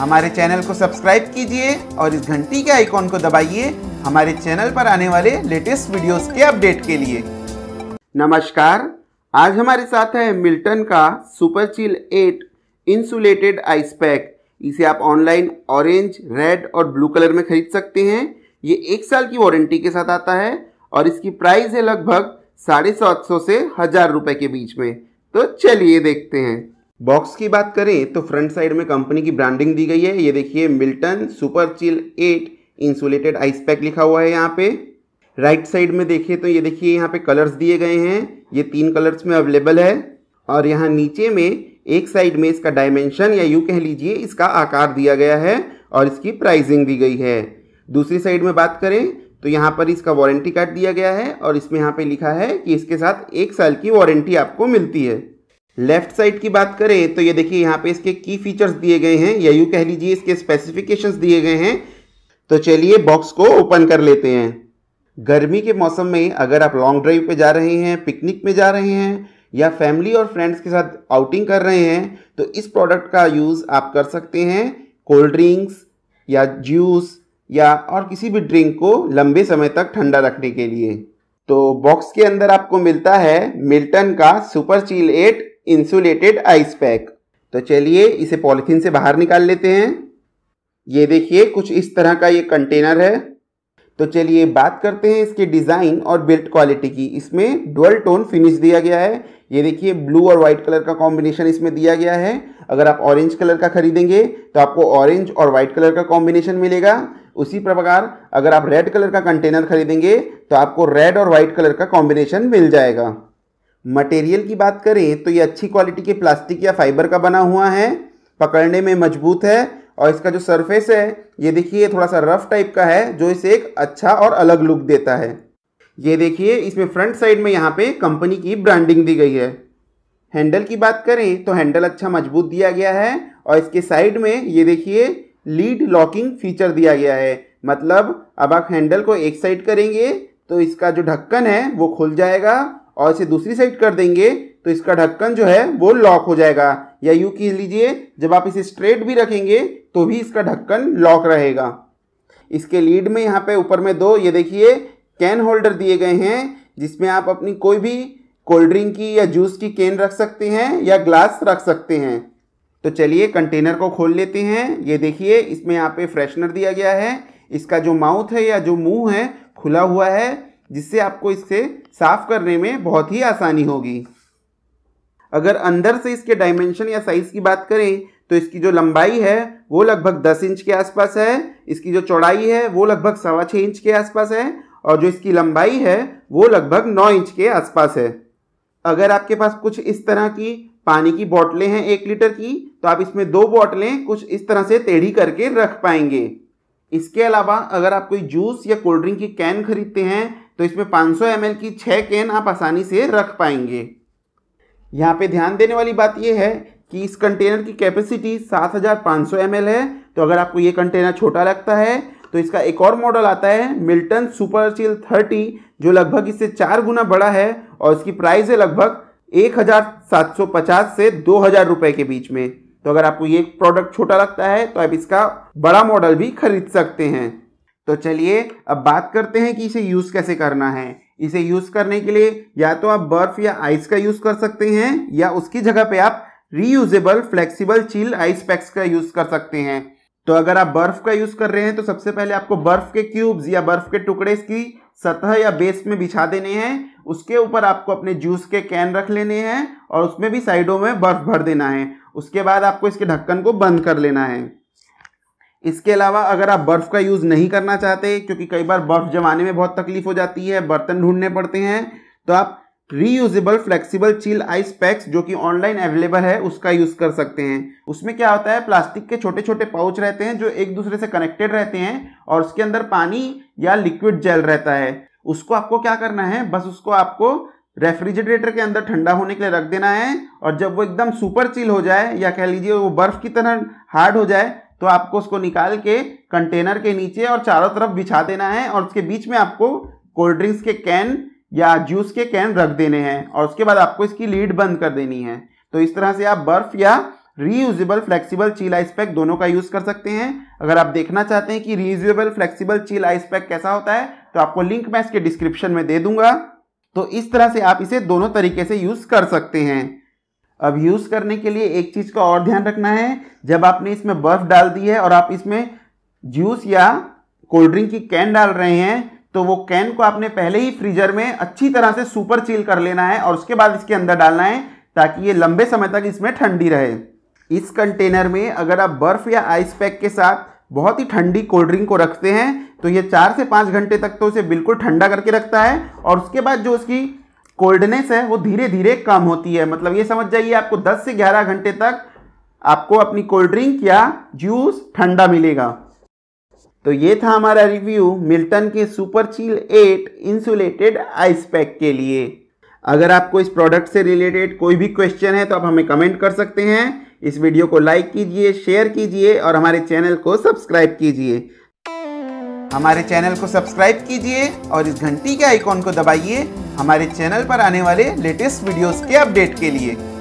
हमारे चैनल को सब्सक्राइब कीजिए और इस घंटी के आइकॉन को दबाइए हमारे चैनल पर आने वाले लेटेस्ट वीडियोस के अपडेट के लिए नमस्कार आज हमारे साथ है मिल्टन का super chill at insulated ice pack इसे आप ऑनलाइन ऑरेंज रेड और ब्लू कलर में खरीद सकते हैं ये एक साल की वारंटी के साथ आता है और इसकी प्राइस है लगभग साढ़े सात सौ से हज़ार रुपये के बीच में तो चलिए देखते हैं बॉक्स की बात करें तो फ्रंट साइड में कंपनी की ब्रांडिंग दी गई है ये देखिए Milton super chill at insulated ice pack लिखा हुआ है यहाँ पे राइट साइड में देखें तो ये देखिए यहाँ पे कलर्स दिए गए हैं ये तीन कलर्स में अवेलेबल है और यहाँ नीचे में एक साइड में इसका डायमेंशन या यू कह लीजिए इसका आकार दिया गया है और इसकी प्राइसिंग दी गई है दूसरी साइड में बात करें तो यहाँ पर इसका वारंटी कार्ड दिया गया है और इसमें यहाँ पे लिखा है कि इसके साथ एक साल की वारंटी आपको मिलती है लेफ्ट साइड की बात करें तो ये देखिए यहाँ पे इसके की फीचर्स दिए गए हैं या यूँ कह लीजिए इसके स्पेसिफिकेशंस दिए गए हैं तो चलिए बॉक्स को ओपन कर लेते हैं गर्मी के मौसम में अगर आप लॉन्ग ड्राइव पे जा रहे हैं पिकनिक में जा रहे हैं या फैमिली और फ्रेंड्स के साथ आउटिंग कर रहे हैं तो इस प्रोडक्ट का यूज़ आप कर सकते हैं कोल्ड ड्रिंक्स या जूस या और किसी भी ड्रिंक को लंबे समय तक ठंडा रखने के लिए तो बॉक्स के अंदर आपको मिलता है मिल्टन का सुपर चील एट इंसुलेटेड आइस पैक तो चलिए इसे पॉलिथीन से बाहर निकाल लेते हैं ये देखिए कुछ इस तरह का ये कंटेनर है तो चलिए बात करते हैं इसके डिज़ाइन और बिल्ट क्वालिटी की इसमें डुअल टोन फिनिश दिया गया है ये देखिए ब्लू और वाइट कलर का कॉम्बिनेशन इसमें दिया गया है अगर आप ऑरेंज कलर का खरीदेंगे तो आपको ऑरेंज और वाइट कलर का कॉम्बिनेशन मिलेगा उसी प्रकार अगर आप रेड कलर का कंटेनर खरीदेंगे तो आपको रेड और वाइट कलर का कॉम्बिनेशन मिल जाएगा मटेरियल की बात करें तो ये अच्छी क्वालिटी के प्लास्टिक या फाइबर का बना हुआ है पकड़ने में मजबूत है और इसका जो सरफेस है ये देखिए थोड़ा सा रफ टाइप का है जो इसे एक अच्छा और अलग लुक देता है ये देखिए इसमें फ्रंट साइड में यहाँ पे कंपनी की ब्रांडिंग दी गई है हैंडल की बात करें तो हैंडल अच्छा मजबूत दिया गया है और इसके साइड में ये देखिए लीड लॉकिंग फीचर दिया गया है मतलब अब आप हैंडल को एक साइड करेंगे तो इसका जो ढक्कन है वो खुल जाएगा और इसे दूसरी साइड कर देंगे तो इसका ढक्कन जो है वो लॉक हो जाएगा या यू कह लीजिए जब आप इसे स्ट्रेट भी रखेंगे तो भी इसका ढक्कन लॉक रहेगा इसके लीड में यहाँ पे ऊपर में दो ये देखिए कैन होल्डर दिए गए हैं जिसमें आप अपनी कोई भी कोल्ड ड्रिंक की या जूस की कैन रख सकते हैं या ग्लास रख सकते हैं तो चलिए कंटेनर को खोल लेते हैं ये देखिए इसमें यहाँ पे फ्रेशनर दिया गया है इसका जो माउथ है या जो मुंह है खुला हुआ है जिससे आपको इससे साफ करने में बहुत ही आसानी होगी अगर अंदर से इसके डायमेंशन या साइज़ की बात करें तो इसकी जो लंबाई है वो लगभग दस इंच के आसपास है इसकी जो चौड़ाई है वो लगभग सवा छः इंच के आसपास है और जो इसकी लंबाई है वो लगभग नौ इंच के आसपास है अगर आपके पास कुछ इस तरह की पानी की बोतलें हैं एक लीटर की तो आप इसमें दो बोतलें कुछ इस तरह से टेढ़ी करके रख पाएंगे इसके अलावा अगर आप कोई जूस या कोल्ड ड्रिंक की कैन खरीदते हैं तो इसमें 500 सौ की छः कैन आप आसानी से रख पाएंगे यहाँ पे ध्यान देने वाली बात यह है कि इस कंटेनर की कैपेसिटी 7500 हज़ार है तो अगर आपको ये कंटेनर छोटा लगता है तो इसका एक और मॉडल आता है मिल्टन सुपर चिल थर्टी जो लगभग इससे चार गुना बड़ा है और इसकी प्राइस है लगभग 1750 से 2000 रुपए के बीच में तो अगर आपको ये प्रोडक्ट छोटा लगता है तो आप इसका बड़ा मॉडल भी खरीद सकते हैं तो चलिए अब बात करते हैं कि इसे यूज़ कैसे करना है इसे यूज़ करने के लिए या तो आप बर्फ़ या आइस का यूज़ कर सकते हैं या उसकी जगह पे आप reusable flexible chill ice packs का यूज़ कर सकते हैं तो अगर आप बर्फ़ का यूज़ कर रहे हैं तो सबसे पहले आपको बर्फ़ के क्यूब्स या बर्फ़ के टुकड़े की सतह या बेस में बिछा देने हैं उसके ऊपर आपको अपने जूस के कैन रख लेने हैं और उसमें भी साइडों में बर्फ़ भर देना है उसके बाद आपको इसके ढक्कन को बंद कर लेना है इसके अलावा अगर आप बर्फ़ का यूज़ नहीं करना चाहते क्योंकि कई बार बर्फ़ जमाने में बहुत तकलीफ हो जाती है बर्तन ढूंढने पड़ते हैं तो आप reusable flexible chill ice packs जो कि ऑनलाइन अवेलेबल है उसका यूज़ कर सकते हैं उसमें क्या होता है प्लास्टिक के छोटे छोटे पाउच रहते हैं जो एक दूसरे से कनेक्टेड रहते हैं और उसके अंदर पानी या लिक्विड जेल रहता है उसको आपको क्या करना है बस उसको आपको रेफ्रिजरेटर के अंदर ठंडा होने के लिए रख देना है और जब वो एकदम सुपर चील हो जाए या कह लीजिए वो बर्फ़ की तरह हार्ड हो जाए तो आपको उसको निकाल के कंटेनर के नीचे और चारों तरफ बिछा देना है और उसके बीच में आपको कोल्ड ड्रिंक्स के कैन या जूस के कैन रख देने हैं और उसके बाद आपको इसकी लीड बंद कर देनी है तो इस तरह से आप बर्फ या reusable flexible chill ice pack दोनों का यूज़ कर सकते हैं अगर आप देखना चाहते हैं कि reusable flexible chill ice pack कैसा होता है तो आपको लिंक मैं इसके डिस्क्रिप्शन में दे दूंगा तो इस तरह से आप इसे दोनों तरीके से यूज़ कर सकते हैं अब यूज़ करने के लिए एक चीज़ का और ध्यान रखना है जब आपने इसमें बर्फ़ डाल दी है और आप इसमें जूस या कोल्ड ड्रिंक की कैन डाल रहे हैं तो वो कैन को आपने पहले ही फ्रीजर में अच्छी तरह से सुपर चील कर लेना है और उसके बाद इसके अंदर डालना है ताकि ये लंबे समय तक इसमें ठंडी रहे इस कंटेनर में अगर आप बर्फ़ या आइस पैक के साथ बहुत ही ठंडी कोल्ड ड्रिंक को रखते हैं तो ये चार से पाँच घंटे तक तो उसे बिल्कुल ठंडा करके रखता है और उसके बाद जो उसकी कोल्डनेस है वो धीरे धीरे कम होती है मतलब ये समझ जाइए आपको 10 से 11 घंटे तक आपको अपनी कोल्ड ड्रिंक या जूस ठंडा मिलेगा तो ये था हमारा रिव्यू मिल्टन के सुपर चील 8 इंसुलेटेड आइस पैक के लिए अगर आपको इस प्रोडक्ट से रिलेटेड कोई भी क्वेश्चन है तो आप हमें कमेंट कर सकते हैं इस वीडियो को लाइक कीजिए शेयर कीजिए और हमारे चैनल को सब्सक्राइब कीजिए हमारे चैनल को सब्सक्राइब कीजिए और इस घंटी के आइकॉन को दबाइए हमारे चैनल पर आने वाले लेटेस्ट वीडियोस के अपडेट के लिए